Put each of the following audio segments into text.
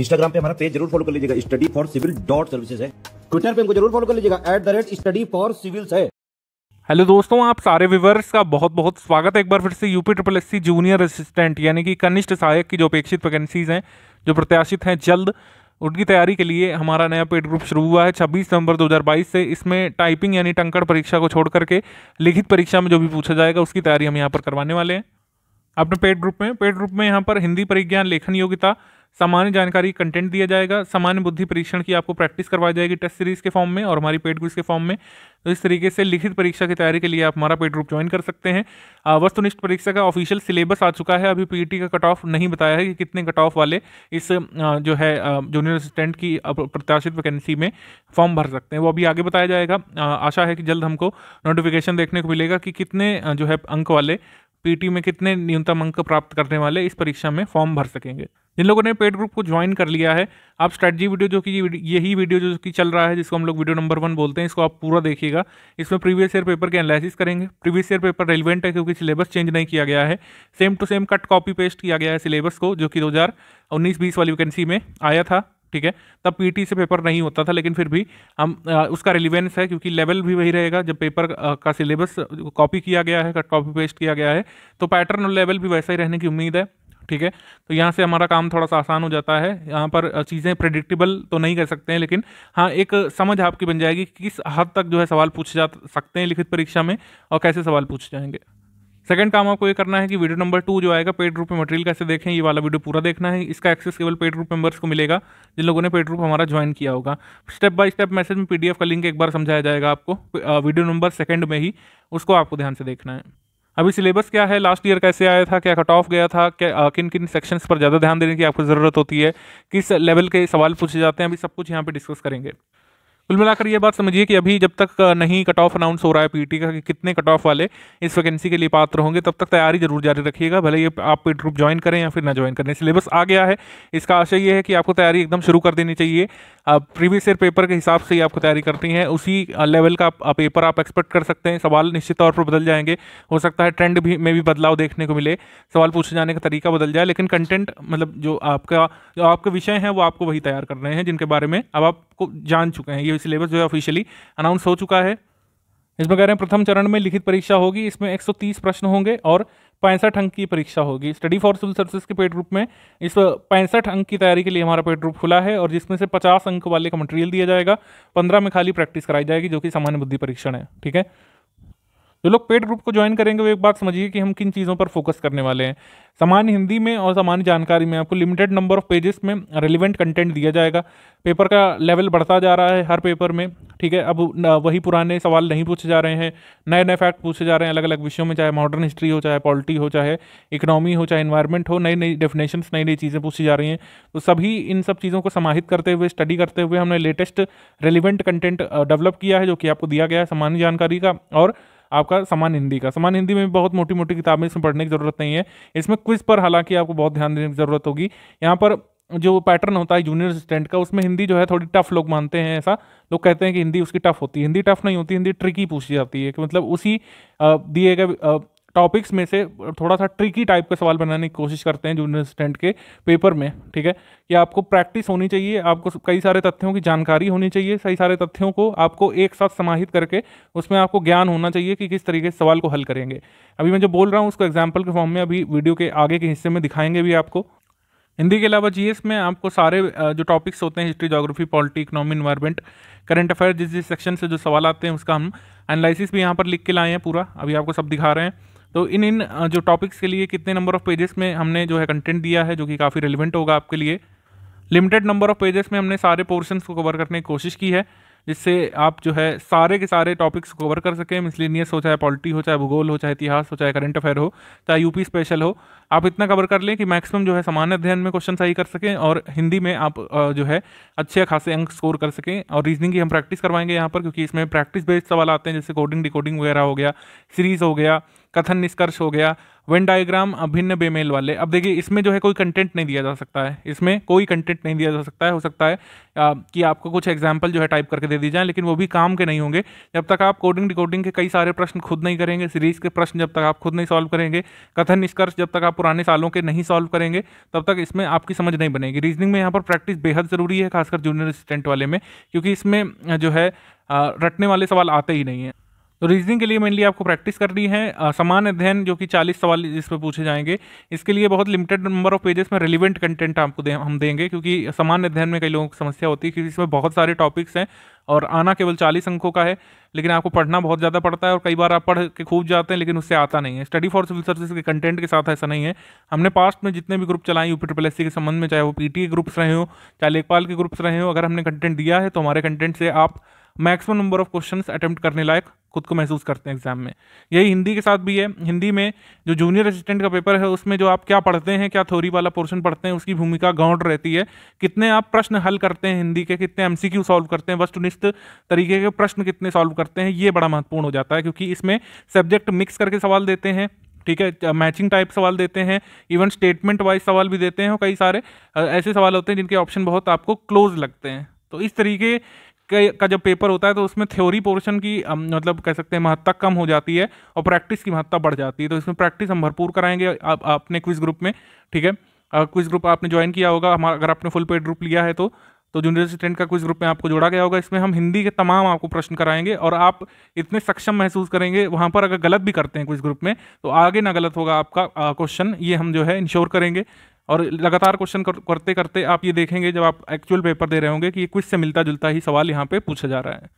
Instagram पे हमारा page जरूर फॉलो कर लीजिएगा study for civil dot services है ट्विटर पे हमको जरूर फॉलो कर लीजिएगा at the rate study for civils है हेलो दोस्तों आप सारे व्यूवर्स का बहुत बहुत स्वागत है एक बार फिर से UP triple S junior assistant यानी कि कनिष्ठ सहायक की जो अपेक्षित वैकेंसीज हैं जो प्रत्याशित हैं जल्द उनकी तैयारी के लिए हमारा नया पेड ग्रुप शुरू हुआ है 26 नवंबर 2022 से इसमें टाइपिंग यानी टंकड़ परीक्षा को छोड़ करके लिखित परीक्षा में जो भी पूछा जाएगा उसकी तैयारी हम यहाँ पर करवाने वाले हैं आपने पेड ग्रुप में पेड ग्रुप में यहाँ पर हिंदी परिज्ञान लेखन योग्यता सामान्य जानकारी कंटेंट दिया जाएगा सामान्य बुद्धि परीक्षण की आपको प्रैक्टिस करवाई जाएगी टेस्ट सीरीज के फॉर्म में और हमारी पेड ग्रुप के फॉर्म में तो इस तरीके से लिखित परीक्षा की तैयारी के लिए आप हमारा पेड ग्रुप ज्वाइन कर सकते हैं वस्तुनिष्ठ परीक्षा का ऑफिशियल सिलेबस आ चुका है अभी पीईटी e का कट ऑफ नहीं बताया है कि कितने कट ऑफ वाले इस जो है जूनियर असिस्टेंट की प्रत्याशित वैकेंसी में फॉर्म भर सकते हैं वो अभी आगे बताया जाएगा आशा है कि जल्द हमको नोटिफिकेशन देखने को मिलेगा कि कितने जो है अंक वाले पीटी में कितने न्यूनतम अंक प्राप्त करने वाले इस परीक्षा में फॉर्म भर सकेंगे जिन लोगों ने पेड ग्रुप को ज्वाइन कर लिया है आप स्ट्रेटजी वीडियो जो कि यही वीडियो जो कि चल रहा है जिसको हम लोग वीडियो नंबर वन बोलते हैं इसको आप पूरा देखिएगा इसमें प्रीवियस ईयर पेपर के एनालिसिस करेंगे प्रीवियस ईयर पेपर रेलिवेंट है क्योंकि सिलेबस चेंज नहीं किया गया है same to same cut copy paste किया गया है सिलेबस को जो कि दो हज़ार उन्नीस बीस वाली वैकेंसी में आया था ठीक है तब पीटी से पेपर नहीं होता था लेकिन फिर भी हम आ, उसका रिलीवेंस है क्योंकि लेवल भी वही रहेगा जब पेपर आ, का सिलेबस कॉपी किया गया है कट कॉपी पेस्ट किया गया है तो पैटर्न और लेवल भी वैसा ही रहने की उम्मीद है ठीक है तो यहाँ से हमारा काम थोड़ा सा आसान हो जाता है यहाँ पर चीज़ें प्रेडिक्टेबल तो नहीं कर सकते हैं लेकिन हाँ एक समझ आपकी बन जाएगी कि किस हद तक जो है सवाल पूछे जा सकते हैं लिखित परीक्षा में और कैसे सवाल पूछे जाएंगे सेकंड काम आपको ये करना है कि वीडियो नंबर टू जो आएगा पेड ग्रुप में मटेरियल कैसे देखें ये वाला वीडियो पूरा देखना है इसका एक्सेस केवल पेड ग्रुप मेंबर्स को मिलेगा जिन लोगों ने पेड ग्रुप हमारा ज्वाइन किया होगा स्टेप बाय स्टेप मैसेज में पीडीएफ का लिंक एक बार समझाया जाएगा आपको वीडियो नंबर सेकेंड में ही उसको आपको ध्यान से देखना है अभी सिलेबस क्या है लास्ट ईयर कैसे आया था क्या कट ऑफ गया था क्या किन किन सेक्शंस पर ज़्यादा ध्यान देने की आपको ज़रूरत होती है किस लेवल के सवाल पूछे जाते हैं अभी सब कुछ यहाँ पे डिस्कस करेंगे कुल मिलाकर ये बात समझिए कि अभी जब तक नहीं कट ऑफ अनाउंस हो रहा है पीटी का कि कितने कट ऑफ वाले इस वैकेंसी के लिए पात्र होंगे तब तक तैयारी जरूर जारी रखिएगा भले ये आप पेड ग्रुप ज्वाइन करें या फिर ना ज्वाइन करें सिलेबस आ गया है इसका आशय ये है कि आपको तैयारी एकदम शुरू कर देनी चाहिए आप प्रीवियस ईयर पेपर के हिसाब से ही आपको तैयारी करनी है उसी लेवल का पेपर आप एक्सपेक्ट कर सकते हैं सवाल निश्चित तौर पर बदल जाएंगे हो सकता है ट्रेंड भी में भी बदलाव देखने को मिले सवाल पूछे जाने का तरीका बदल जाए लेकिन कंटेंट मतलब जो आपका जो आपके विषय हैं वो आपको वही तैयार कर रहे हैं जिनके बारे में अब आपको जान चुके हैं ये रेलवे सिलेबस जो है ऑफिशियली अनाउंस हो चुका है इसमें कह रहे हैं प्रथम चरण में लिखित परीक्षा होगी इसमें 130 प्रश्न होंगे और पैंसठ अंक की परीक्षा होगी स्टडी फॉर सिविल सर्विसेज के पेड ग्रुप में इस पैंसठ अंक की तैयारी के लिए हमारा पेड ग्रुप खुला है और जिसमें से 50 अंक वाले का मटेरियल दिया जाएगा 15 में खाली प्रैक्टिस कराई जाएगी जो कि सामान्य बुद्धि परीक्षण है ठीक है जो लोग पेड ग्रुप को ज्वाइन करेंगे वो एक बात समझिए कि हम किन चीज़ों पर फोकस करने वाले हैं सामान्य हिंदी में और सामान्य जानकारी में आपको लिमिटेड नंबर ऑफ पेजेस में रेलिवेंट कंटेंट दिया जाएगा पेपर का लेवल बढ़ता जा रहा है हर पेपर में ठीक है अब वही पुराने सवाल नहीं पूछे जा रहे हैं नए नए फैक्ट पूछे जा रहे हैं अलग अलग विषयों में चाहे मॉडर्न हिस्ट्री हो चाहे पॉलिटी हो चाहे इकोनॉमी हो चाहे इन्वायरमेंट हो नई नई डेफिनेशन नई नई चीज़ें पूछी जा रही हैं तो सभी इन सब चीज़ों को समाहित करते हुए स्टडी करते हुए हमने लेटेस्ट रेलिवेंट कंटेंट डेवलप किया है जो कि आपको दिया गया है सामान्य जानकारी का और आपका समान हिंदी का समान हिंदी में भी बहुत मोटी मोटी किताबें इसमें पढ़ने की ज़रूरत नहीं है इसमें क्विज पर हालांकि आपको बहुत ध्यान देने की ज़रूरत होगी यहाँ पर जो पैटर्न होता है जूनियर असिस्टेंट का उसमें हिंदी जो है थोड़ी टफ लोग मानते हैं ऐसा लोग कहते हैं कि हिंदी उसकी टफ होती है हिंदी टफ नहीं होती हिंदी ट्रिकी पूछी जाती है कि मतलब उसी दिए गए टॉपिक्स में से थोड़ा सा ट्रिकी टाइप का सवाल बनाने की कोशिश करते हैं जूनियर असिस्टेंट के पेपर में ठीक है कि आपको प्रैक्टिस होनी चाहिए आपको कई सारे तथ्यों की जानकारी होनी चाहिए कई सारे तथ्यों को आपको एक साथ समाहित करके उसमें आपको ज्ञान होना चाहिए कि किस तरीके से सवाल को हल करेंगे अभी मैं जो बोल रहा हूँ उसको एग्जाम्पल के फॉर्म में अभी वीडियो के आगे के हिस्से में दिखाएंगे भी आपको हिंदी के अलावा जीएस में आपको सारे जो टॉपिक्स होते हैं history geography polity economy environment current affair जिस जिस सेक्शन से जो सवाल आते हैं उसका हम एनालिसिस भी यहाँ पर लिख के लाए हैं पूरा अभी आपको सब दिखा रहे हैं तो इन इन जो टॉपिक्स के लिए कितने नंबर ऑफ पेजेस में हमने जो है कंटेंट दिया है जो कि काफ़ी रिलेवेंट होगा आपके लिए लिमिटेड नंबर ऑफ पेजेस में हमने सारे पोर्शंस को कवर करने की कोशिश की है जिससे आप जो है सारे के सारे टॉपिक्स को कवर कर सकें मिसलिनियस हो चाहे पॉलिटी हो चाहे भूगोल हो चाहे इतिहास हो चाहे करंट अफेयर हो चाहे यूपी स्पेशल हो आप इतना कवर कर लें कि मैक्सिमम जो है सामान्य अध्ययन में क्वेश्चन सही कर सकें और हिंदी में आप जो है अच्छे खासे अंक स्कोर कर सकें और रीजनिंग की हम प्रैक्टिस करवाएंगे यहाँ पर क्योंकि इसमें प्रैक्टिस बेस्ड सवाल आते हैं जैसे कोडिंग डिकोडिंग वगैरह हो गया सीरीज़ हो गया कथन निष्कर्ष हो गया वेन डायग्राम अभिन्न बेमेल वाले अब देखिए इसमें जो है कोई कंटेंट नहीं दिया जा सकता है इसमें कोई कंटेंट नहीं दिया जा सकता है हो सकता है आ, कि आपको कुछ एग्जाम्पल जो है टाइप करके दे दी जाए लेकिन वो भी काम के नहीं होंगे जब तक आप कोडिंग डिकोडिंग के कई सारे प्रश्न खुद नहीं करेंगे सीरीज के प्रश्न जब तक आप खुद नहीं सॉल्व करेंगे कथन निष्कर्ष जब तक आप पुराने सालों के नहीं सॉल्व करेंगे तब तक इसमें आपकी समझ नहीं बनेगी रीजनिंग में यहाँ पर प्रैक्टिस बेहद ज़रूरी है खासकर जूनियर असिस्टेंट वाले में क्योंकि इसमें जो है रटने वाले सवाल आते ही नहीं हैं तो रीजनिंग के लिए मेनली आपको प्रैक्टिस करनी है समान अध्ययन जो कि 40 सवाल इस पर पूछे जाएंगे इसके लिए बहुत लिमिटेड नंबर ऑफ पेजेस में रिलेवेंट कंटेंट आपको दे, हम देंगे क्योंकि समान अध्ययन में कई लोगों की समस्या होती है क्योंकि इसमें बहुत सारे टॉपिक्स हैं और आना केवल चालीस अंकों का है लेकिन आपको पढ़ना बहुत ज़्यादा पड़ता है और कई बार आप पढ़ के खूब जाते हैं लेकिन उससे आता नहीं है स्टडी फॉर सिविल सर्विस के कंटेंट के साथ ऐसा नहीं है हमने पास्ट में जितने भी ग्रुप चलाए यू पी ट्रिपल के संबंध में चाहे वो पी के ग्रुप्स रहे हो चाहे लेखपाल के ग्रुप्स रहे हो अगर हमने कंटेंट दिया है तो हमारे कंटेंट से आप maximum number of question attempt करने लायक खुद को महसूस करते हैं एग्जाम में यही हिंदी के साथ भी है हिंदी में जो जूनियर असिस्टेंट का पेपर है उसमें जो आप क्या पढ़ते हैं क्या थोरी वाला पोर्शन पढ़ते हैं उसकी भूमिका गौंड रहती है कितने आप प्रश्न हल करते हैं हिंदी के कितने एम सॉल्व करते हैं वस्तुनिष्ठ तरीके के प्रश्न कितने सॉल्व करते हैं ये बड़ा महत्वपूर्ण हो जाता है क्योंकि इसमें सब्जेक्ट मिक्स करके सवाल देते हैं ठीक है मैचिंग टाइप सवाल देते हैं इवन स्टेटमेंट वाइज सवाल भी देते हैं और कई सारे ऐसे सवाल होते हैं जिनके ऑप्शन बहुत आपको क्लोज लगते हैं तो इस तरीके का जब पेपर होता है तो उसमें थ्योरी पोर्शन की मतलब कह सकते हैं महत्ता कम हो जाती है और प्रैक्टिस की महत्ता बढ़ जाती है तो इसमें प्रैक्टिस हम भरपूर कराएंगे आप अपने क्विज ग्रुप में ठीक है क्विज ग्रुप आपने ज्वाइन किया होगा हमारा अगर आपने फुल पेड ग्रुप लिया है तो तो जूनियर असिस्टेंट का कुछ ग्रुप में आपको जोड़ा गया होगा इसमें हम हिंदी के तमाम आपको प्रश्न कराएंगे और आप इतने सक्षम महसूस करेंगे वहां पर अगर गलत भी करते हैं कुछ ग्रुप में तो आगे ना गलत होगा आपका क्वेश्चन ये हम जो है इंश्योर करेंगे और लगातार क्वेश्चन कर, करते करते आप ये देखेंगे जब आप एक्चुअल पेपर दे रहे होंगे कि ये क्विज से मिलता जुलता ही सवाल यहाँ पे पूछा जा रहा है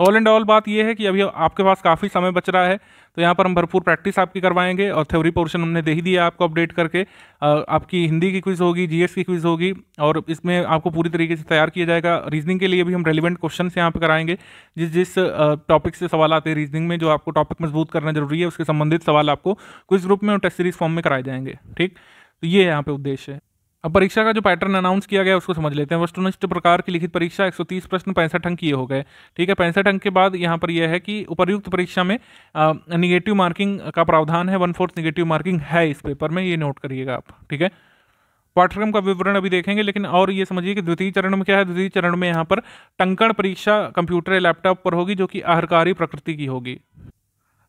ऑल एंड ऑल बात यह है कि अभी आपके पास काफ़ी समय बच रहा है तो यहाँ पर हम भरपूर प्रैक्टिस आपकी करवाएंगे और थ्योरी पोर्शन हमने दे ही दिया आपको अपडेट करके आपकी हिंदी की क्विज़ होगी जीएस की क्विज़ होगी और इसमें आपको पूरी तरीके से तैयार किया जाएगा रीजनिंग के लिए भी हम रेलिवेंट क्वेश्चन यहाँ पर कराएंगे जिस जिस टॉपिक से सवाल आते हैं रीजनिंग में जो आपको टॉपिक मजबूत करना जरूरी है उसके संबंधित सवाल आपको क्विज ग्रुप में और टेस्ट सीरीज फॉर्म में कराए जाएंगे ठीक तो ये यहाँ पे उद्देश्य है अब परीक्षा का जो पैटर्न अनाउंस किया गया उसको समझ लेते हैं वस्तुनिष्ठ प्रकार की लिखित परीक्षा 130 प्रश्न पैंसठ अंक ये हो गए ठीक है पैंसठ अंक के बाद यहाँ पर यह है कि उपर्युक्त परीक्षा में निगेटिव मार्किंग का प्रावधान है वन फोर्थ निगेटिव मार्किंग है इस पेपर में ये नोट करिएगा आप ठीक है पाठ्यक्रम का विवरण अभी देखेंगे लेकिन और ये समझिए कि द्वितीय चरण में क्या है द्वितीय चरण में यहाँ पर टंकण परीक्षा कंप्यूटर या लैपटॉप पर होगी जो कि आहरकारी प्रकृति की होगी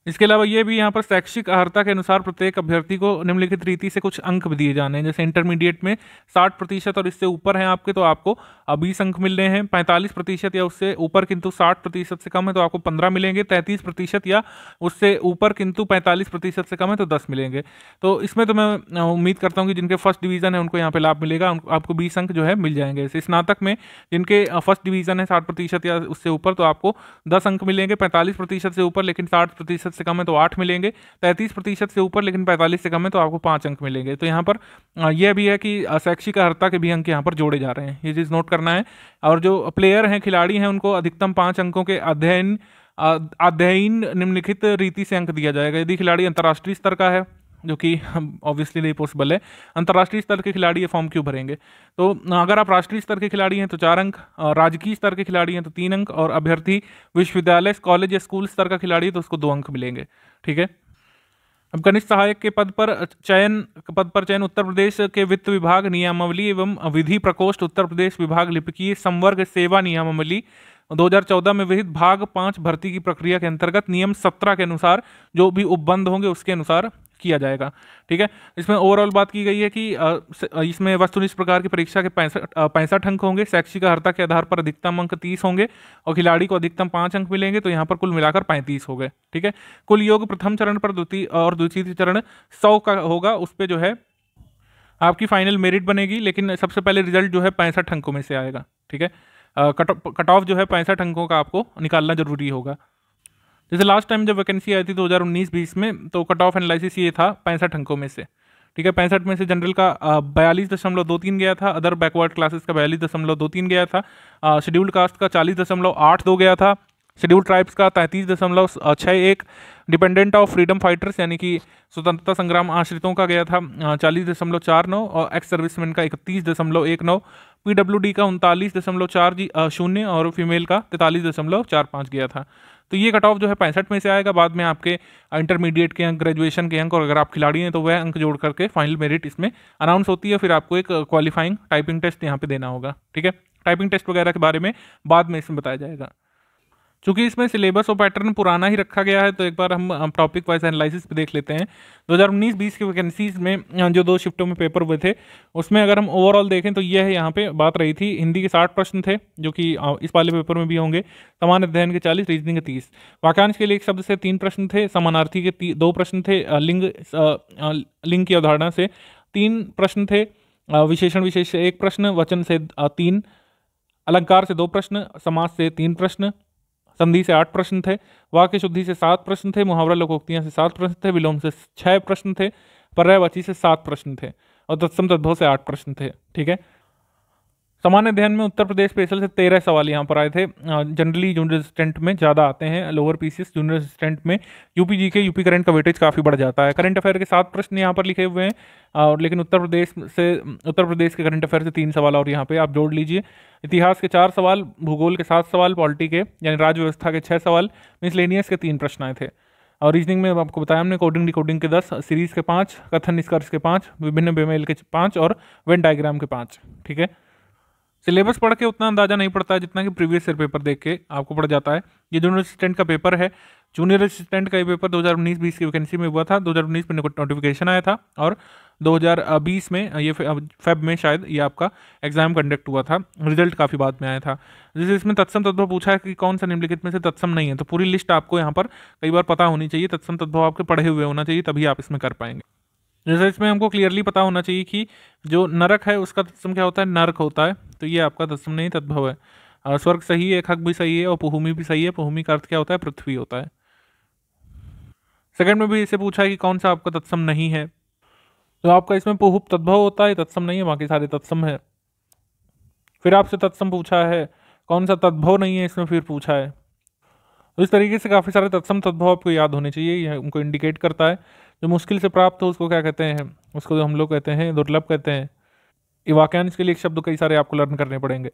इसके अलावा ये भी यहाँ पर शैक्षिक अर्हता के अनुसार प्रत्येक अभ्यर्थी को निम्नलिखित रीति से कुछ अंक दिए जाने हैं जैसे इंटरमीडिएट में साठ प्रतिशत और इससे ऊपर हैं आपके तो आपको बीस अंक मिलने हैं पैंतालीस प्रतिशत या उससे ऊपर किंतु साठ प्रतिशत से कम है तो आपको पंद्रह मिलेंगे तैंतीस प्रतिशत या उससे ऊपर किंतु पैंतालीस प्रतिशत से कम है तो दस मिलेंगे तो इसमें तो मैं उम्मीद करता हूँ कि जिनके फर्स्ट डिवीज़न है उनको यहाँ पर लाभ मिलेगा आपको बीस अंक जो है मिल जाएंगे स्नातक में जिनके फर्स्ट डिवीज़न है साठ प्रतिशत या उससे ऊपर तो आपको दस अंक मिलेंगे पैंतालीस प्रतिशत से ऊपर लेकिन साठ प्रतिशत प्रतिशत से कम है तो आठ मिलेंगे तैंतीस प्रतिशत से ऊपर लेकिन पैंतालीस से कम है तो आपको पाँच अंक मिलेंगे तो यहाँ पर यह भी है कि शैक्षिक अर्ता के भी अंक यहाँ पर जोड़े जा रहे हैं ये चीज़ नोट करना है और जो प्लेयर हैं खिलाड़ी हैं उनको अधिकतम पाँच अंकों के अध्ययन अध्ययन निम्नलिखित रीति से अंक दिया जाएगा यदि खिलाड़ी अंतर्राष्ट्रीय स्तर का है जो कि ऑब्वियसली नहीं पॉसिबल है अंतर्राष्ट्रीय स्तर के खिलाड़ी ये फॉर्म क्यों भरेंगे तो अगर आप राष्ट्रीय स्तर के खिलाड़ी हैं तो चार अंक राजकीय स्तर के खिलाड़ी हैं तो तीन अंक और अभ्यर्थी विश्वविद्यालय कॉलेज या स्कूल स्तर का खिलाड़ी है तो उसको दो अंक मिलेंगे ठीक है अब कनिष्ठ सहायक के पद पर चयन पद पर चयन उत्तर प्रदेश के वित्त विभाग नियमावली एवं विधि प्रकोष्ठ उत्तर प्रदेश विभाग लिपिकीय संवर्ग सेवा नियमावली 2014 में विहित भाग पाँच भर्ती की प्रक्रिया के अंतर्गत नियम सत्रह के अनुसार जो भी उपबंध होंगे उसके अनुसार किया जाएगा ठीक है इसमें ओवरऑल बात की गई है कि इसमें इस प्रकार की परीक्षा के पैंसठ पैंसठ अंक होंगे शैक्षिक अर्ता के आधार पर अधिकतम अंक तीस होंगे और खिलाड़ी को अधिकतम पाँच अंक मिलेंगे तो यहाँ पर कुल मिलाकर पैंतीस हो गए ठीक है कुल योग प्रथम चरण पर द्वितीय और द्वितीय चरण सौ का होगा उस पर जो है आपकी फाइनल मेरिट बनेगी लेकिन सबसे पहले रिजल्ट जो है पैंसठ अंकों में से आएगा ठीक है कट ऑफ जो है पैंसठ अंकों का आपको निकालना जरूरी होगा जैसे लास्ट टाइम जब वैकेंसी आई थी दो हज़ार उन्नीस बीस में तो कट ऑफ एनालिसिस ये था पैंसठ अंकों में से ठीक है पैंसठ में से जनरल का बयालीस दशमलव दो तीन गया था अदर बैकवर्ड क्लासेस का बयालीस दशमलव दो तीन गया था शेड्यूल्ड कास्ट का चालीस दशमलव आठ दो गया था शेड्यूल ट्राइब्स का तैंतीस दशमलव छः एक डिपेंडेंट ऑफ फ्रीडम फाइटर्स यानी कि स्वतंत्रता संग्राम आश्रितों का गया था चालीस दशमलव चार नौ और एक्स सर्विसमैन का इकतीस दशमलव एक नौ पी डब्ल्यू डी का उनतालीस दशमलव चार जी शून्य और फीमेल का तैंतालीस दशमलव चार पाँच गया था तो ये कट ऑफ जो है पैंसठ में से आएगा बाद में आपके इंटरमीडिएट के अंक ग्रेजुएशन के अंक और अगर आप खिलाड़ी हैं तो वह अंक जोड़ करके फाइनल मेरिट इसमें अनाउंस होती है फिर आपको एक क्वालिफाइंग टाइपिंग टेस्ट यहाँ पे देना होगा ठीक है टाइपिंग टेस्ट वगैरह के बारे में बाद में इसमें बताया जाएगा चूंकि इसमें सिलेबस और पैटर्न पुराना ही रखा गया है तो एक बार हम टॉपिक वाइज एनालिसिस पे देख लेते हैं 2019-20 की वैकेंसीज में जो दो शिफ्टों में पेपर हुए थे उसमें अगर हम ओवरऑल देखें तो यह है यहाँ पे बात रही थी हिंदी के साठ प्रश्न थे जो कि इस वाले पेपर में भी होंगे समान अध्ययन के चालीस रीजनिंग के तीस वाक्यांश के लिए एक शब्द से तीन प्रश्न थे समानार्थी के दो प्रश्न थे लिंग लिंग की अवधारणा से तीन प्रश्न थे विशेषण विशेष से एक प्रश्न वचन से तीन अलंकार से दो प्रश्न समाज से तीन प्रश्न संधि से आठ प्रश्न थे वाक्य शुद्धि से सात प्रश्न थे मुहावरा लोकोक्तियाँ से सात प्रश्न थे विलोम से छः प्रश्न थे पर्यायवाची से सात प्रश्न थे और तत्सम तद्भव से आठ प्रश्न थे ठीक है सामान्य अध्ययन में उत्तर प्रदेश स्पेशल से तेरह सवाल यहाँ पर आए थे जनरली जूनियर असिस्टेंट में ज़्यादा आते हैं लोअर पीसीस जूनियर असिस्टेंट में UP G K UP current का वेटेज काफ़ी बढ़ जाता है करंट अफेयर के सात प्रश्न यहाँ पर लिखे हुए हैं और लेकिन उत्तर प्रदेश से उत्तर प्रदेश के करंट अफेयर से तीन सवाल और यहाँ पे आप जोड़ लीजिए इतिहास के चार सवाल भूगोल के सात सवाल पॉलिटी के यानी राज्य व्यवस्था के छः सवाल मिसलेनियस के तीन प्रश्न आए थे और रीजनिंग में आपको बताया हमने कोडिंग डिकोडिंग के दस सीरीज के पाँच कथन निष्कर्ष के पाँच विभिन्न बेमेल के पाँच और वेन डायग्राम के पाँच ठीक है सिलेबस पढ़ के उतना अंदाजा नहीं पड़ता है जितना कि प्रीवियस ईयर पेपर देख के आपको पड़ जाता है ये जूनियर असिस्टेंट का पेपर है जूनियर असिस्टेंट का ये पेपर 2019-20 की वैकेंसी में हुआ था 2019 में नोटिफिकेशन आया था और 2020 में ये फेब में शायद ये आपका एग्जाम कंडक्ट हुआ था रिजल्ट काफ़ी बाद में आया था जैसे इसमें तत्सम तत्व पूछा है कि कौन सा निम्नलिखित में से तत्सम नहीं है तो पूरी लिस्ट आपको यहाँ पर कई बार पता होनी चाहिए तत्सम तत्व आपके पढ़े हुए होना चाहिए तभी आप इसमें कर पाएंगे जैसे इसमें हमको क्लियरली पता होना चाहिए कि जो नरक है उसका तत्सम क्या होता है नरक होता है तो ये आपका तत्सम नहीं तद्भव है स्वर्ग सही है खग भी सही है और भूमि भी सही है भूमि का अर्थ क्या होता है पृथ्वी होता है सेकंड में भी इसे पूछा है कि कौन सा आपका तत्सम नहीं है तो आपका इसमें पुहुप तद्भव होता है तत्सम नहीं है बाकी सारे तत्सम है फिर आपसे तत्सम पूछा है कौन सा तद्भव नहीं है इसमें फिर पूछा है तो इस तरीके से काफ़ी सारे तत्सम तद्भव आपको याद होने चाहिए यह उनको इंडिकेट करता है जो मुश्किल से प्राप्त हो उसको क्या कहते हैं उसको जो हम लोग कहते हैं दुर्लभ कहते हैं वाक्यांश के लिए एक शब्द कई सारे आपको लर्न करने पड़ेंगे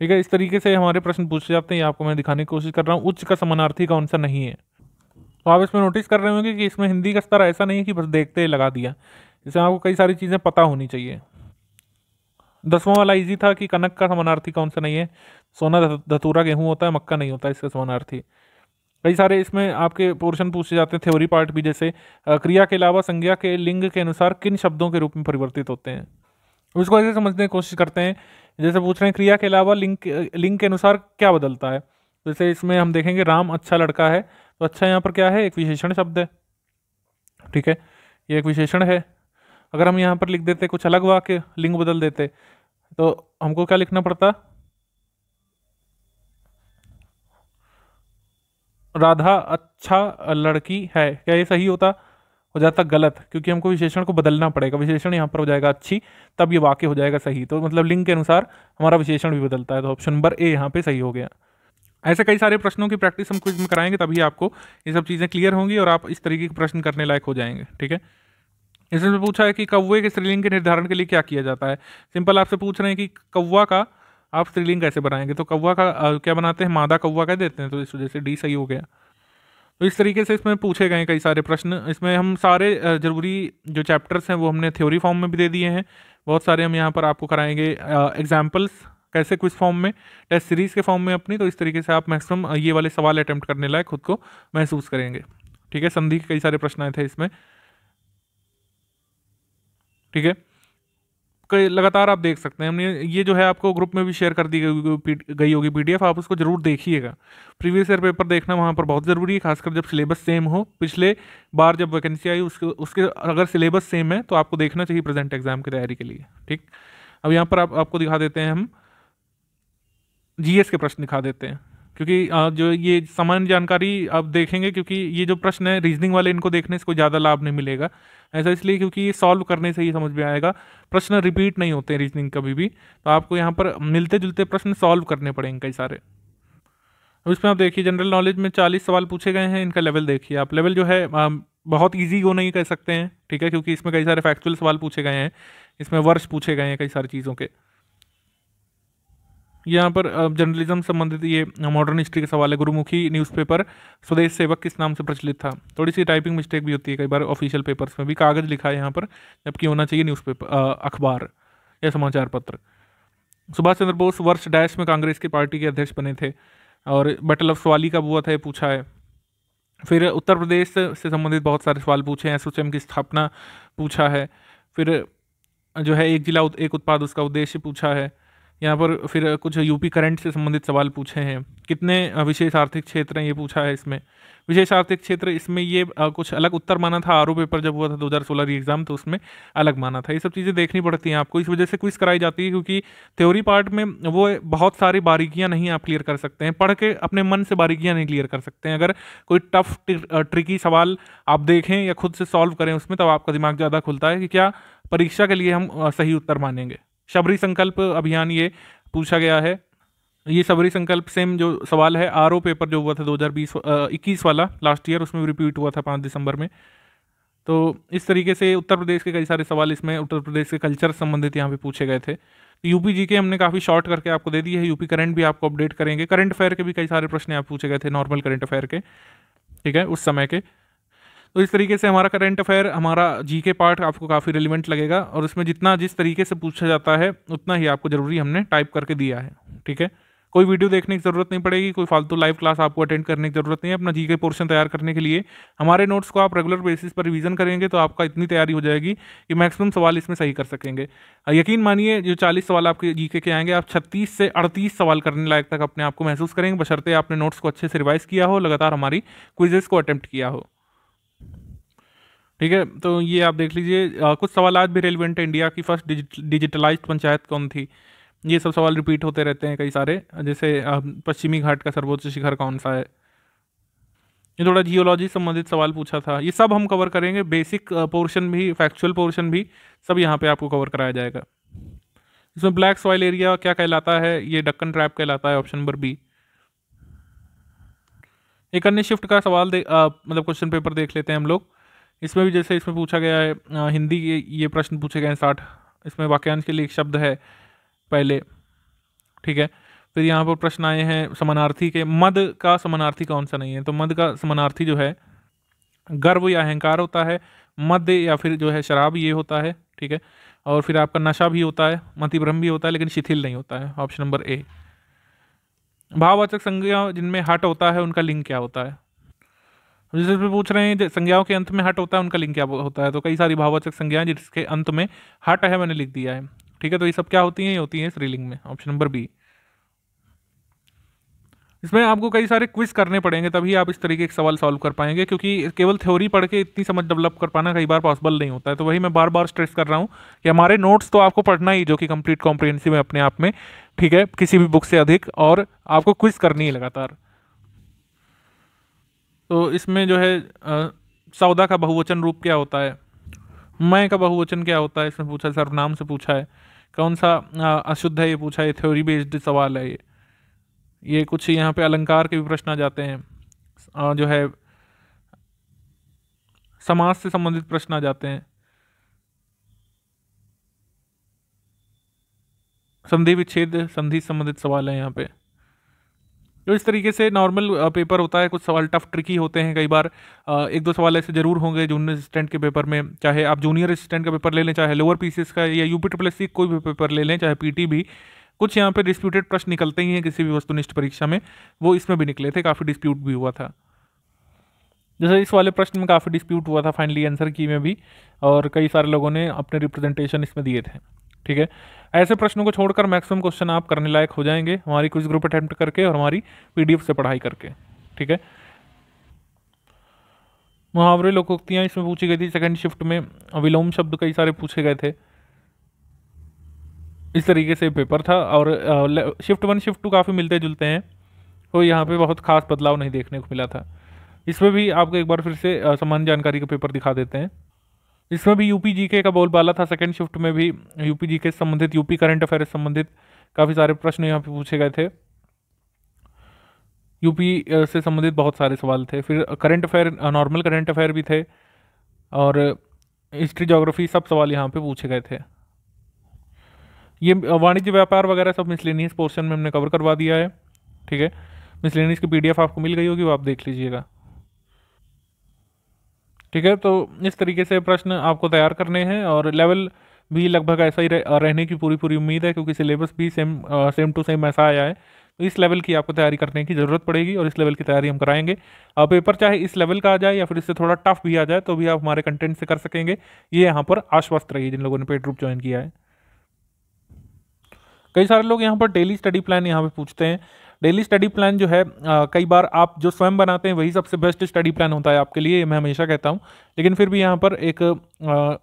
ठीक है इस तरीके से हमारे प्रश्न पूछे जाते हैं आपको मैं दिखाने की कोशिश कर रहा हूँ उच्च का समानार्थी कौन सा नहीं है तो आप इसमें नोटिस कर रहे होंगे कि इसमें हिंदी का स्तर ऐसा नहीं है कि बस देखते ही लगा दिया इसमें आपको कई सारी चीज़ें पता होनी चाहिए दसवां वाला इजी था कि कनक का समानार्थी कौन सा नहीं है सोना धतूरा गेहूं होता है मक्का नहीं होता इसका समानार्थी कई सारे इसमें आपके पोर्शन पूछे जाते हैं थ्योरी पार्ट भी जैसे क्रिया के अलावा संज्ञा के लिंग के अनुसार किन शब्दों के रूप में परिवर्तित होते हैं उसको ऐसे समझने की कोशिश करते हैं जैसे पूछ रहे हैं क्रिया के अलावा लिंग लिंग के अनुसार क्या बदलता है जैसे इसमें हम देखेंगे राम अच्छा लड़का है तो अच्छा यहाँ पर क्या है एक विशेषण शब्द है ठीक है ये एक विशेषण है अगर हम यहाँ पर लिख देते कुछ अलग वाक्य लिंग बदल देते तो हमको क्या लिखना पड़ता राधा अच्छा लड़की है क्या ये सही होता हो जाता गलत क्योंकि हमको विशेषण को बदलना पड़ेगा विशेषण यहाँ पर हो जाएगा अच्छी तब ये वाक्य हो जाएगा सही तो मतलब लिंग के अनुसार हमारा विशेषण भी बदलता है तो ऑप्शन नंबर ए यहाँ पे सही हो गया ऐसे कई सारे प्रश्नों की प्रैक्टिस हम क्विज में कराएंगे तभी आपको ये सब चीज़ें क्लियर होंगी और आप इस तरीके के प्रश्न करने लायक हो जाएंगे ठीक है इसमें पूछा है कि कौवे के स्त्रीलिंग के निर्धारण के लिए क्या किया जाता है सिंपल आपसे पूछ रहे हैं कि कौवा का आप स्त्रीलिंग कैसे बनाएंगे तो कौवा का आ, क्या बनाते हैं मादा कौवा कह देते हैं तो इस वजह से डी सही हो गया तो इस तरीके से इसमें पूछे गए कई सारे प्रश्न इसमें हम सारे ज़रूरी जो चैप्टर्स हैं वो हमने थ्योरी फॉर्म में भी दे दिए हैं बहुत सारे हम यहाँ पर आपको कराएंगे एग्जाम्पल्स कैसे क्विज फॉर्म में टेस्ट सीरीज़ के फॉर्म में अपनी तो इस तरीके से आप मैक्सिमम ये वाले सवाल अटैम्प्ट करने लायक खुद को महसूस करेंगे ठीक है संधि के कई सारे प्रश्न आए थे इसमें ठीक है लगातार आप देख सकते हैं हमने ये जो है आपको ग्रुप में भी शेयर कर दी गई होगी पी आप उसको जरूर देखिएगा प्रीवियस ईयर पेपर देखना वहाँ पर बहुत ज़रूरी है खासकर जब सिलेबस सेम हो पिछले बार जब वैकेंसी आई उसके उसके अगर सिलेबस सेम है तो आपको देखना चाहिए प्रेजेंट एग्जाम की तैयारी के लिए ठीक अब यहाँ पर आप, आपको दिखा देते हैं हम जीएस के प्रश्न दिखा देते हैं क्योंकि जो ये सामान्य जानकारी आप देखेंगे क्योंकि ये जो प्रश्न है रीजनिंग वाले इनको देखने से कोई ज़्यादा लाभ नहीं मिलेगा ऐसा इसलिए क्योंकि ये सॉल्व करने से ही समझ में आएगा प्रश्न रिपीट नहीं होते रीजनिंग कभी भी तो आपको यहाँ पर मिलते जुलते प्रश्न सॉल्व करने पड़ेंगे कई सारे अब इसमें आप देखिए जनरल नॉलेज में चालीस सवाल पूछे गए हैं इनका लेवल देखिए आप लेवल जो है बहुत ईजी वो नहीं कह सकते हैं ठीक है क्योंकि इसमें कई सारे फैक्चुअल सवाल पूछे गए हैं इसमें वर्ष पूछे गए हैं कई सारी चीज़ों के यहाँ पर जर्नलिज्म संबंधित ये मॉडर्न हिस्ट्री के सवाल है गुरुमुखी न्यूज़पेपर स्वदेश सेवक किस नाम से प्रचलित था थोड़ी सी टाइपिंग मिस्टेक भी होती है कई बार ऑफिशियल पेपर्स में भी कागज़ लिखा है यहाँ पर जबकि होना चाहिए न्यूज़पेपर अखबार या समाचार पत्र सुभाष चंद्र बोस वर्ष डैश में कांग्रेस की पार्टी के अध्यक्ष बने थे और बैटल ऑफ सवाली का हुआ था ये पूछा है फिर उत्तर प्रदेश से संबंधित बहुत सारे सवाल पूछे हैं एसोचैम की स्थापना पूछा है फिर जो है एक जिला एक उत्पाद उसका उद्देश्य पूछा है यहाँ पर फिर कुछ यूपी करंट से संबंधित सवाल पूछे हैं कितने विशेष आर्थिक क्षेत्र हैं ये पूछा है इसमें विशेष आर्थिक क्षेत्र इसमें ये कुछ अलग उत्तर माना था आर पेपर जब हुआ था 2016 की एग्जाम तो उसमें अलग माना था ये सब चीज़ें देखनी पड़ती हैं आपको इस वजह से क्विज कराई जाती है क्योंकि थ्योरी पार्ट में वो बहुत सारी बारीकियाँ नहीं आप क्लियर कर सकते हैं पढ़ के अपने मन से बारीकियाँ नहीं क्लियर कर सकते हैं अगर कोई टफ ट्रिकी सवाल आप देखें या खुद से सॉल्व करें उसमें तब आपका दिमाग ज़्यादा खुलता है कि क्या परीक्षा के लिए हम सही उत्तर मानेंगे शबरी संकल्प अभियान ये पूछा गया है ये सबरी संकल्प सेम जो सवाल है आर ओ पेपर जो हुआ था दो हज़ार बीस इक्कीस वाला लास्ट ईयर उसमें रिपीट हुआ था पाँच दिसंबर में तो इस तरीके से उत्तर प्रदेश के कई सारे सवाल इसमें उत्तर प्रदेश के कल्चर संबंधित यहाँ पे पूछे गए थे तो यूपी जी के हमने काफ़ी शॉर्ट करके आपको दे दी है यूपी करंट भी आपको अपडेट करेंगे करंट अफेयर के भी कई सारे प्रश्न आप पूछे गए थे नॉर्मल करंट अफेयर के ठीक है उस समय के तो इस तरीके से हमारा करंट अफेयर हमारा जी के पार्ट आपको काफ़ी रिलिवेंट लगेगा और उसमें जितना जिस तरीके से पूछा जाता है उतना ही आपको ज़रूरी हमने टाइप करके दिया है ठीक है कोई वीडियो देखने की ज़रूरत नहीं पड़ेगी कोई फालतू लाइव क्लास आपको अटेंड करने की ज़रूरत नहीं है अपना जी के पोर्शन तैयार करने के लिए हमारे नोट्स को आप रेगुलर बेसिस पर रिवीजन करेंगे तो आपका इतनी तैयारी हो जाएगी कि मैक्सिमम सवाल इसमें सही कर सकेंगे यकीन मानिए जो चालीस सवाल आपके जी के आएंगे आप छत्तीस से अड़तीस सवाल करने लायक तक अपने आपको महसूस करेंगे बशरते आपने नोट्स को अच्छे से रिवाइज़ किया हो लगातार हमारी क्विजेस को अटैम्प्ट किया हो ठीक है तो ये आप देख लीजिए कुछ सवाल भी रेलिवेंट है इंडिया की फर्स्ट डिजिटलाइज पंचायत कौन थी ये सब सवाल रिपीट होते रहते हैं कई सारे जैसे पश्चिमी घाट का सर्वोच्च शिखर कौन सा है ये थोड़ा जियोलॉजी संबंधित सवाल पूछा था ये सब हम कवर करेंगे बेसिक पोर्शन भी फैक्चुअल पोर्शन भी सब यहाँ पे आपको कवर कराया जाएगा इसमें ब्लैक सॉइल एरिया क्या कहलाता है ये डक्कन ट्रैप कहलाता है ऑप्शन नंबर बी एक अन्य शिफ्ट का सवाल दे आ, मतलब क्वेश्चन पेपर देख लेते हैं हम लोग इसमें भी जैसे इसमें पूछा गया है हिंदी के ये प्रश्न पूछे गए हैं साठ इसमें वाक्यांश के लिए एक शब्द है पहले ठीक है फिर यहाँ पर प्रश्न आए हैं समानार्थी के मद का समानार्थी कौन सा नहीं है तो मद का समानार्थी जो है गर्व या अहंकार होता है मद या फिर जो है शराब ये होता है ठीक है और फिर आपका नशा भी होता है मतिभ्रम भी होता है लेकिन शिथिल नहीं होता है ऑप्शन नंबर ए भाववाचक संज्ञा जिनमें हट होता है उनका लिंग क्या होता है जैसे भी पूछ रहे हैं संज्ञाओं के अंत में हट होता है उनका लिंक क्या होता है तो कई सारी भाववाचक संज्ञाएं जिसके अंत में हट है मैंने लिख दिया है ठीक है तो ये सब क्या होती हैं ये होती हैं स्त्रीलिंग में ऑप्शन नंबर बी इसमें आपको कई सारे क्विज करने पड़ेंगे तभी आप इस तरीके के सवाल सॉल्व कर पाएंगे क्योंकि केवल थ्योरी पढ़ के इतनी समझ डेवलप कर पाना कई बार पॉसिबल नहीं होता है तो वही मैं बार बार स्ट्रेस कर रहा हूँ कि हमारे नोट्स तो आपको पढ़ना ही जो कि कंप्लीट कॉम्प्रिहेंसिव है अपने आप में ठीक है किसी भी बुक से अधिक और आपको क्विज करनी है लगातार तो इसमें जो है सौदा का बहुवचन रूप क्या होता है मैं का बहुवचन क्या होता है इसमें पूछा है सर्वनाम से पूछा है कौन सा अशुद्ध है ये पूछा है थ्योरी बेस्ड सवाल है ये ये कुछ यहाँ पे अलंकार के भी प्रश्न आ जाते हैं आ, जो है समाज से संबंधित प्रश्न आ जाते हैं संधि विच्छेद संधि संबंधित सवाल है यहाँ पे तो इस तरीके से नॉर्मल पेपर होता है कुछ सवाल टफ ट्रिकी होते हैं कई बार एक दो सवाल ऐसे ज़रूर होंगे जूनियर असिस्टेंट के पेपर में चाहे आप जूनियर असिस्टेंट का पेपर ले लें चाहे लोअर पी का या पी ट्रिपल एस कोई भी पेपर ले लें चाहे पी भी कुछ यहाँ पर डिस्प्यूटेड प्रश्न निकलते ही हैं किसी भी वस्तुनिष्ठ परीक्षा में वो इसमें भी निकले थे काफ़ी डिस्प्यूट भी हुआ था जैसे इस वाले प्रश्न में काफ़ी डिस्प्यूट हुआ था फाइनली आंसर की में भी और कई सारे लोगों ने अपने रिप्रेजेंटेशन इसमें दिए थे ठीक है ऐसे प्रश्नों को छोड़कर मैक्सिमम क्वेश्चन आप करने लायक हो जाएंगे हमारी कुछ ग्रुप अटैम्प्ट करके और हमारी पीडीएफ से पढ़ाई करके ठीक है मुहावरे लोकोक्तियाँ इसमें पूछी गई थी सेकंड शिफ्ट में अविलोम शब्द कई सारे पूछे गए थे इस तरीके से पेपर था और शिफ्ट वन शिफ्ट टू काफ़ी मिलते जुलते हैं तो यहाँ पे बहुत खास बदलाव नहीं देखने को मिला था इसमें भी आपको एक बार फिर से समान जानकारी का पेपर दिखा देते हैं इसमें भी यूपी जीके का बोलबाला था सेकंड शिफ्ट में भी यूपी जीके संबंधित यूपी करंट अफेयर संबंधित काफ़ी सारे प्रश्न यहाँ पे पूछे गए थे यूपी से संबंधित बहुत सारे सवाल थे फिर current affair normal current affair भी थे और हिस्ट्री जोग्राफी सब सवाल यहाँ पे पूछे गए थे ये वाणिज्य व्यापार वगैरह सब मिसलेनियस पोर्शन में हमने कवर करवा दिया है ठीक है मिसलेनियस की पीडीएफ आपको मिल गई होगी वो आप देख लीजिएगा ठीक है तो इस तरीके से प्रश्न आपको तैयार करने हैं और लेवल भी लगभग ऐसा ही रहने की पूरी पूरी उम्मीद है क्योंकि सिलेबस भी सेम सेम टू सेम ऐसा आया है तो इस लेवल की आपको तैयारी करने की ज़रूरत पड़ेगी और इस लेवल की तैयारी हम कराएंगे और पेपर चाहे इस लेवल का आ जाए या फिर इससे थोड़ा टफ भी आ जाए तो भी आप हमारे कंटेंट से कर सकेंगे ये यहाँ पर आश्वस्त रहिए जिन लोगों ने पेड ग्रुप ज्वाइन किया है कई सारे लोग यहाँ पर डेली स्टडी प्लान यहाँ पर पूछते हैं डेली स्टडी प्लान जो है आ, कई बार आप जो स्वयं बनाते हैं वही सबसे बेस्ट स्टडी प्लान होता है आपके लिए मैं हमेशा कहता हूँ लेकिन फिर भी यहाँ पर एक आ,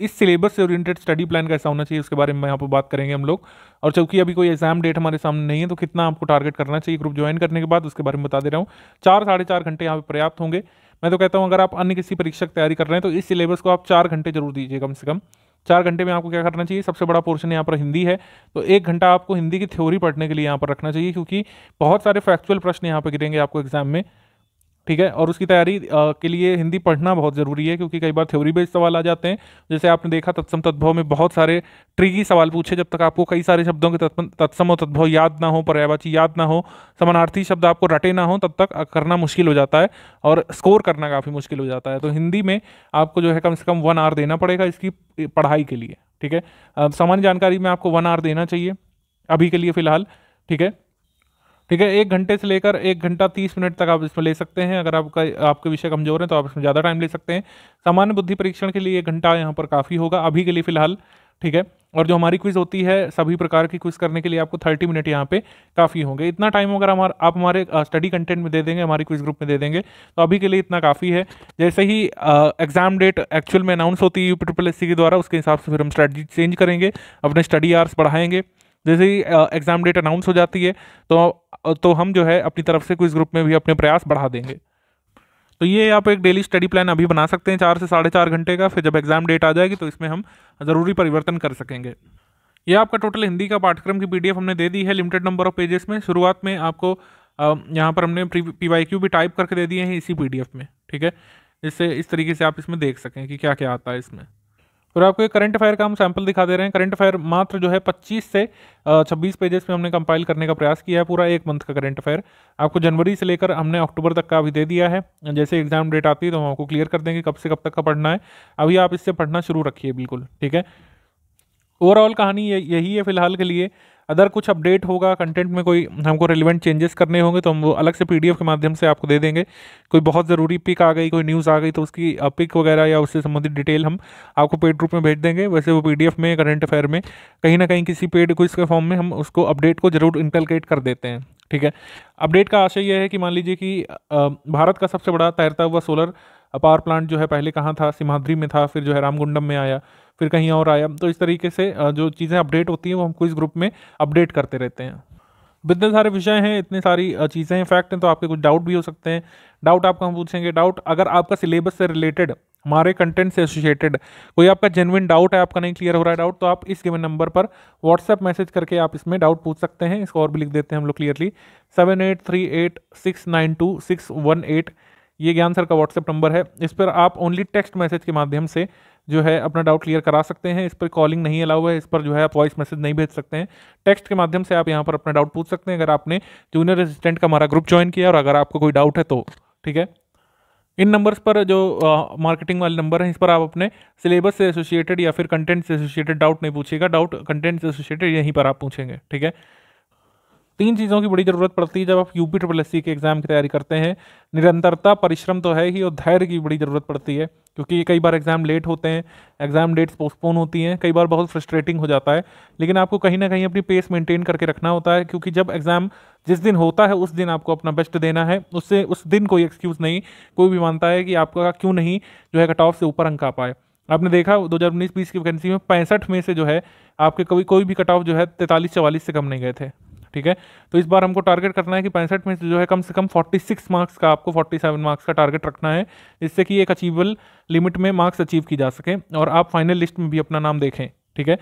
इस सिलेबस से ओरिएंटेड स्टडी प्लान कैसा होना चाहिए उसके बारे में यहाँ पर बात करेंगे हम लोग और चूंकि अभी कोई एग्जाम डेट हमारे सामने नहीं है तो कितना आपको टारगेट करना चाहिए ग्रुप ज्वाइन करने के बाद उसके बारे में बता दे रहा हूँ चार साढ़े चार घंटे यहाँ पर पर्याप्त होंगे मैं तो कहता हूँ अगर आप अन्य किसी परीक्षा की तैयारी कर रहे हैं तो इस सिलेबस को आप चार घंटे जरूर दीजिए कम से कम चार घंटे में आपको क्या करना चाहिए सबसे बड़ा पोर्शन यहाँ पर हिंदी है तो एक घंटा आपको हिंदी की थ्योरी पढ़ने के लिए यहाँ पर रखना चाहिए क्योंकि बहुत सारे फैक्चुअल प्रश्न यहाँ पर गिरेंगे आपको एग्जाम में ठीक है और उसकी तैयारी के लिए हिंदी पढ़ना बहुत ज़रूरी है क्योंकि कई बार थ्योरी बेस्ड सवाल आ जाते हैं जैसे आपने देखा तत्सम तद्भव में बहुत सारे ट्रिकी सवाल पूछे जब तक आपको कई सारे शब्दों के तत्सम और तद्भव याद ना हो पर्यावाची याद ना हो समानार्थी शब्द आपको रटे ना हो तब तक करना मुश्किल हो जाता है और स्कोर करना काफ़ी मुश्किल हो जाता है तो हिंदी में आपको जो है कम से कम वन आवर देना पड़ेगा इसकी पढ़ाई के लिए ठीक है सामान्य जानकारी में आपको वन आवर देना चाहिए अभी के लिए फ़िलहाल ठीक है ठीक है एक घंटे से लेकर एक घंटा तीस मिनट तक आप इसमें ले सकते हैं अगर आपका आपके विषय कमजोर है तो आप इसमें ज़्यादा टाइम ले सकते हैं सामान्य बुद्धि परीक्षण के लिए एक घंटा यहाँ पर काफ़ी होगा अभी के लिए फिलहाल ठीक है और जो हमारी क्विज़ होती है सभी प्रकार की क्विज़ करने के लिए आपको थर्टी मिनट यहाँ पे काफ़ी होंगे इतना टाइम अगर हमारा आप हमारे स्टडी कंटेंट में दे देंगे हमारी क्विज़ ग्रुप में दे देंगे तो अभी के लिए इतना काफ़ी है जैसे ही एग्जाम डेट एक्चुअल में अनाउंस होती है यू ट्रिपल एस के द्वारा उसके हिसाब से फिर हम स्ट्रैटी चेंज करेंगे अपने स्टडी आवर्स बढ़ाएंगे जैसे ही एग्ज़ाम डेट अनाउंस हो जाती है तो तो हम जो है अपनी तरफ से क्विज ग्रुप में भी अपने प्रयास बढ़ा देंगे तो ये आप एक डेली स्टडी प्लान अभी बना सकते हैं चार से साढ़े चार घंटे का फिर जब एग्ज़ाम डेट आ जाएगी तो इसमें हम ज़रूरी परिवर्तन कर सकेंगे ये आपका टोटल हिंदी का पाठ्यक्रम की पीडीएफ हमने दे दी है लिमिटेड नंबर ऑफ पेजेस में शुरुआत में आपको यहाँ पर हमने पी वाई क्यू भी टाइप करके दे दिए हैं इसी पी में ठीक है इससे इस तरीके से आप इसमें देख सकें कि क्या क्या आता है इसमें फिर आपको ये करंट अफेयर का हम सैम्पल दिखा दे रहे हैं करंट अफेयर मात्र जो है 25 से 26 पेजेस पे हमने कंपाइल करने का प्रयास किया है पूरा एक मंथ का करंट अफेयर आपको जनवरी से लेकर हमने अक्टूबर तक का अभी दे दिया है जैसे एग्जाम डेट आती है तो हम आपको क्लियर कर देंगे कब से कब तक का पढ़ना है अभी आप इससे पढ़ना शुरू रखिए बिल्कुल ठीक है ओवरऑल कहानी यही है फिलहाल के लिए अदर कुछ अपडेट होगा कंटेंट में कोई हमको रिलेवेंट चेंजेस करने होंगे तो हम वो अलग से पी के माध्यम से आपको दे देंगे कोई बहुत ज़रूरी पिक आ गई कोई न्यूज़ आ गई तो उसकी पिक वगैरह या उससे संबंधित डिटेल हम आपको पेड रूप में भेज देंगे वैसे वो पी में करंट अफेयर में कहीं ना कहीं किसी पेड क्विज के फॉर्म में हम उसको अपडेट को जरूर इंकलकेट कर देते हैं ठीक है अपडेट का आशय यह है कि मान लीजिए कि भारत का सबसे बड़ा तैरता हुआ सोलर पावर प्लांट जो है पहले कहाँ था सिमाद्री में था फिर जो है रामगुंडम में आया फिर कहीं और आया तो इस तरीके से जो चीज़ें अपडेट होती हैं वो हम क्विज ग्रुप में अपडेट करते रहते हैं इतने सारे विषय हैं इतनी सारी चीज़ें हैं फैक्ट हैं तो आपके कुछ डाउट भी हो सकते हैं डाउट आपका हम पूछेंगे डाउट अगर आपका सिलेबस से रिलेटेड हमारे कंटेंट से एसोसिएटेड कोई आपका जेनविन डाउट है आपका नहीं क्लियर हो रहा है डाउट तो आप इस गिवन नंबर पर व्हाट्सएप मैसेज करके आप इसमें डाउट पूछ सकते हैं इसको और भी लिख देते हैं हम लोग clearly seven eight three eight six nine two six one eight ये ज्ञान सर का व्हाट्सएप नंबर है इस पर आप ओनली टेक्स्ट मैसेज के माध्यम से जो है अपना डाउट क्लियर करा सकते हैं इस पर कॉलिंग नहीं अलाउ है इस पर जो है आप वॉइस मैसेज नहीं भेज सकते हैं टेक्स्ट के माध्यम से आप यहाँ पर अपना डाउट पूछ सकते हैं अगर आपने जूनियर असिस्टेंट का हमारा ग्रुप ज्वाइन किया और अगर आपको कोई डाउट है तो ठीक है इन नंबर्स पर जो मार्केटिंग वाले नंबर हैं इस पर आप अपने सिलेबस से एसोसिएटेड या फिर कंटेंट से एसोसिएटेड डाउट नहीं पूछेगा डाउट कंटेंट से एसोसिएटेड यहीं पर आप पूछेंगे ठीक है तीन चीज़ों की बड़ी ज़रूरत पड़ती है जब आप यूपी ट्रिपल एस के एग्ज़ाम की तैयारी करते हैं निरंतरता परिश्रम तो है ही और धैर्य की बड़ी ज़रूरत पड़ती है क्योंकि कई बार एग्ज़ाम लेट होते हैं एग्ज़ाम डेट्स पोस्टपोन होती हैं कई बार बहुत फ्रस्ट्रेटिंग हो जाता है लेकिन आपको कहीं ना कहीं अपनी पेस मेंटेन करके रखना होता है क्योंकि जब एग्ज़ाम जिस दिन होता है उस दिन आपको अपना बेस्ट देना है उससे उस दिन कोई एक्सक्यूज़ नहीं कोई भी मानता है कि आपका क्यों नहीं जो है कट ऑफ से ऊपर अंक आ पाए आपने देखा दो हज़ार उन्नीस बीस की वैकेंसी में पैंसठ में से जो है आपके कभी कोई भी कट ऑफ जो है तैंतालीस चवालीस से कम नहीं गए थे ठीक है तो इस बार हमको टारगेट करना है कि पैंसठ में जो है कम से कम 46 मार्क्स का आपको 47 मार्क्स का टारगेट रखना है जिससे कि एक अचीवेबल लिमिट में मार्क्स अचीव की जा सके और आप फाइनल लिस्ट में भी अपना नाम देखें ठीक है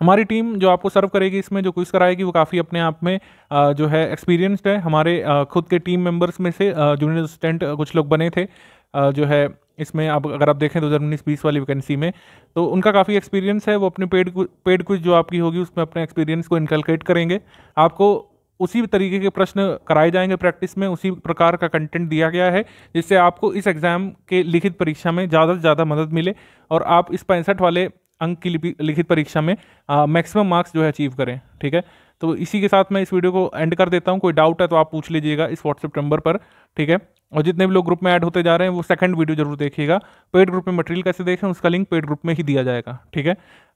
हमारी टीम जो आपको सर्व करेगी इसमें जो क्विज कराएगी वो काफ़ी अपने आप में जो है एक्सपीरियंस्ड है हमारे खुद के टीम मेंबर्स में से जूनियर असिस्टेंट कुछ लोग बने थे जो है इसमें आप अगर आप देखें दो हज़ार उन्नीस बीस वाली वैकेंसी में तो उनका काफ़ी एक्सपीरियंस है वो अपने पेड पेड कुछ जो आपकी होगी उसमें अपने एक्सपीरियंस को इनकलकेट करेंगे आपको उसी तरीके के प्रश्न कराए जाएंगे प्रैक्टिस में उसी प्रकार का कंटेंट दिया गया है जिससे आपको इस एग्ज़ाम के लिखित परीक्षा में ज़्यादा से ज़्यादा मदद मिले और आप इस पैंसठ वाले अंक की लिखित परीक्षा में मैक्सिमम मार्क्स जो है अचीव करें ठीक है तो इसी के साथ मैं इस वीडियो को एंड कर देता हूँ कोई डाउट है तो आप पूछ लीजिएगा इस व्हाट्सएप नंबर पर ठीक है और जितने भी लोग ग्रुप में ऐड होते जा रहे हैं वो सेकंड वीडियो जरूर देखिएगा पेड ग्रुप में मटेरियल कैसे देखें उसका लिंक पेड ग्रुप में ही दिया जाएगा ठीक है